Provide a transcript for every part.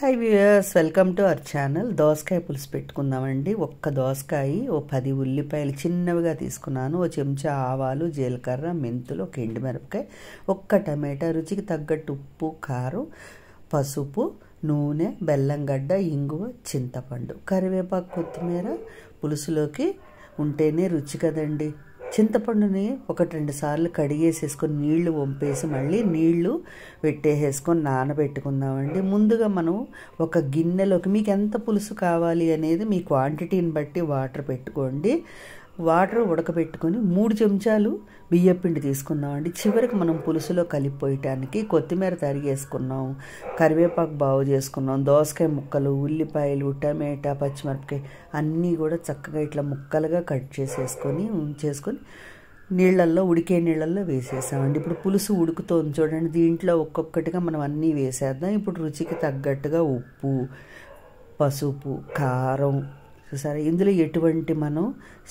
high viewers welcome to our channel దోసకాయ పులుసు పెట్టుకుందామండి ఒక్క దోసకాయ ఓ పది ఉల్లిపాయలు చిన్నవిగా తీసుకున్నాను ఓ చెంచా ఆవాలు జీలకర్ర మెంతులు ఒక మిరపకాయ ఒక్క టమాటా రుచికి తగ్గట్టు ఉప్పు కారం పసుపు నూనె బెల్లం గడ్డ ఇంగువ చింతపండు కరివేపాకు కొత్తిమీర పులుసులోకి ఉంటేనే రుచి కదండి చింతపండుని ఒకటి రెండు సార్లు కడిగేసేసుకొని నీళ్లు వంపేసి మళ్ళీ నీళ్లు పెట్టేసేసుకొని నానబెట్టుకుందామండి ముందుగా మనం ఒక గిన్నెలోకి మీకు ఎంత పులుసు కావాలి అనేది మీ క్వాంటిటీని బట్టి వాటర్ పెట్టుకోండి వాటర్ ఉడకబెట్టుకొని మూడు చెంచాలు బియ్యపిండి తీసుకుందామండి చివరికి మనం పులుసులో కలిపిపోయటానికి కొత్తిమీర తరిగేసుకున్నాం కరివేపాకు బాగు చేసుకున్నాం దోసకాయ ముక్కలు ఉల్లిపాయలు టమాటా పచ్చిమిరపకాయ అన్నీ కూడా చక్కగా ఇట్లా ముక్కలుగా కట్ చేసేసుకొని ఉంచేసుకొని నీళ్ళల్లో ఉడికే నీళ్ళల్లో వేసేసామండి ఇప్పుడు పులుసు ఉడుకుతోంది చూడండి దీంట్లో ఒక్కొక్కటిగా మనం అన్నీ వేసేద్దాం ఇప్పుడు రుచికి తగ్గట్టుగా ఉప్పు పసుపు కారం చూసారా ఇందులో ఎటువంటి మనం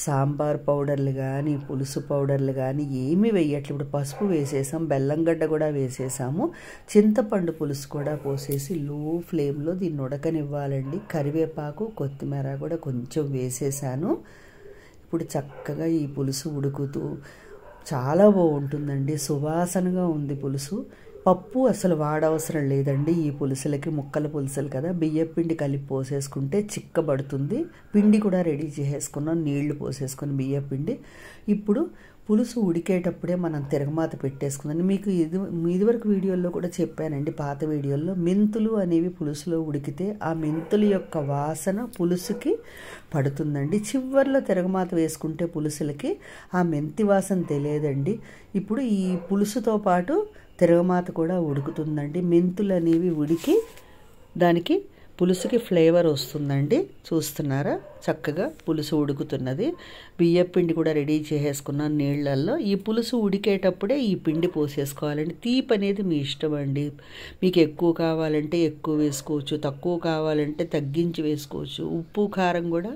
సాంబార్ పౌడర్లు కానీ పులుసు పౌడర్లు కానీ ఏమీ వేయట్లేదు ఇప్పుడు పసుపు వేసేసాం బెల్లం గడ్డ కూడా వేసేసాము చింతపండు పులుసు కూడా పోసేసి లో ఫ్లేమ్లో దీన్ని ఉడకనివ్వాలండి కరివేపాకు కొత్తిమీర కూడా కొంచెం వేసేసాను ఇప్పుడు చక్కగా ఈ పులుసు ఉడుకుతూ చాలా బాగుంటుందండి సువాసనగా ఉంది పులుసు పప్పు అసలు వాడవసరం లేదండి ఈ పులుసులకి ముక్కల పులుసులు కదా బియ్య పిండి కలిపి పోసేసుకుంటే చిక్కబడుతుంది పిండి కూడా రెడీ చేసేసుకున్నాం నీళ్లు పోసేసుకుని బియ్య పిండి ఇప్పుడు పులుసు ఉడికేటప్పుడే మనం తిరగమాత పెట్టేసుకుందాం మీకు ఇది ఇది వరకు వీడియోల్లో కూడా చెప్పానండి పాత వీడియోల్లో మెంతులు అనేవి పులుసులో ఉడికితే ఆ మెంతుల యొక్క వాసన పులుసుకి పడుతుందండి చివరిలో తిరగమాత వేసుకుంటే పులుసులకి ఆ మెంతి వాసన తెలియదండి ఇప్పుడు ఈ పులుసుతో పాటు తిరగమాత కూడా ఉడుకుతుందండి మెంతులు అనేవి ఉడికి దానికి పులుసుకి ఫ్లేవర్ వస్తుందండి చూస్తున్నారా చక్కగా పులుసు ఉడుకుతున్నది బియ్యం పిండి కూడా రెడీ చేసేసుకున్నాను నీళ్ళల్లో ఈ పులుసు ఉడికేటప్పుడే ఈ పిండి పోసేసుకోవాలండి తీపి అనేది మీ ఇష్టం అండి మీకు ఎక్కువ కావాలంటే ఎక్కువ వేసుకోవచ్చు తక్కువ కావాలంటే తగ్గించి వేసుకోవచ్చు ఉప్పు కారం కూడా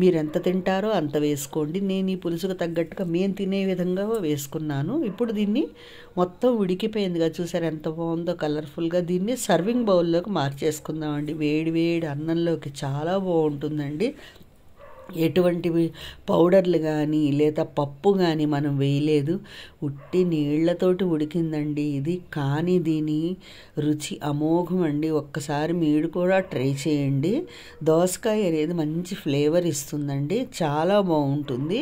మీరు ఎంత తింటారో అంత వేసుకోండి నేను ఈ పులుసుకు తగ్గట్టుగా మేము తినే విధంగా వేసుకున్నాను ఇప్పుడు దీన్ని మొత్తం ఉడికిపోయిందిగా చూసారు ఎంత బాగుందో కలర్ఫుల్గా దీన్ని సర్వింగ్ బౌల్లోకి మార్చేసుకుందామండి వేడి వేడి అన్నంలోకి చాలా బాగుంటుందండి ఎటువంటివి పౌడర్లు కానీ లేదా పప్పు కానీ మనం వేయలేదు ఉట్టి నీళ్లతోటి ఉడికిందండి ఇది కానీ దీని రుచి అమోఘం అండి ఒక్కసారి మీరు కూడా ట్రై చేయండి దోసకాయ అనేది మంచి ఫ్లేవర్ ఇస్తుందండి చాలా బాగుంటుంది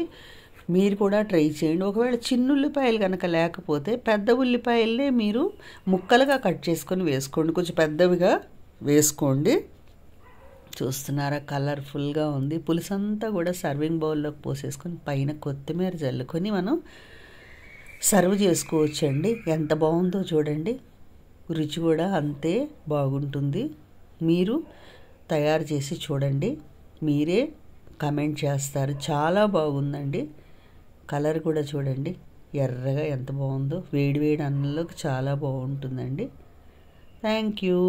మీరు కూడా ట్రై చేయండి ఒకవేళ చిన్న ఉల్లిపాయలు కనుక లేకపోతే పెద్ద ఉల్లిపాయలనే మీరు ముక్కలుగా కట్ చేసుకొని వేసుకోండి కొంచెం పెద్దవిగా వేసుకోండి చూస్తున్నారా కలర్ఫుల్గా ఉంది పులుసంతా కూడా సర్వింగ్ బౌల్లోకి పోసేసుకొని పైన కొత్తిమీర చల్లుకొని మనం సర్వ్ చేసుకోవచ్చు అండి ఎంత బాగుందో చూడండి రుచి కూడా అంతే బాగుంటుంది మీరు తయారు చేసి చూడండి మీరే కమెంట్ చేస్తారు చాలా బాగుందండి కలర్ కూడా చూడండి ఎర్రగా ఎంత బాగుందో వేడి వేడి అన్నంలోకి చాలా బాగుంటుందండి థ్యాంక్ యూ